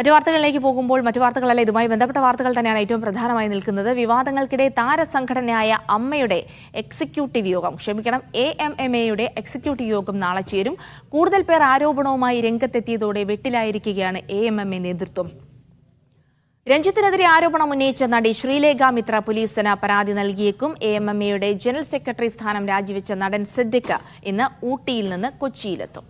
മറ്റു വാർത്തകളിലേക്ക് പോകുമ്പോൾ മറ്റു വാർത്തകളല്ല ഇതുമായി ബന്ധപ്പെട്ട വാർത്തകൾ തന്നെയാണ് ഏറ്റവും പ്രധാനമായി നിൽക്കുന്നത് വിവാദങ്ങൾക്കിടെ താരസംഘടനയായ അമ്മയുടെ എക്സിക്യൂട്ടീവ് യോഗം ക്ഷമിക്കണം എ എം എം എയുടെ എക്സിക്യൂട്ടീവ് യോഗം നാളെ ചേരും കൂടുതൽ പേർ ആരോപണവുമായി രംഗത്തെത്തിയതോടെ വെട്ടിലായിരിക്കുകയാണ് എ എം എം എ നേതൃത്വം രഞ്ജിത്തിനെതിരെ ആരോപണം ഉന്നയിച്ച നടി ശ്രീലേഖ മിത്ര പോലീസിന് പരാതി നൽകിയേക്കും എ എം എം എയുടെ ജനറൽ സെക്രട്ടറി സ്ഥാനം രാജിവെച്ച നടൻ സിദ്ദിഖ് ഇന്ന് ഊട്ടിയിൽ നിന്ന് കൊച്ചിയിലെത്തും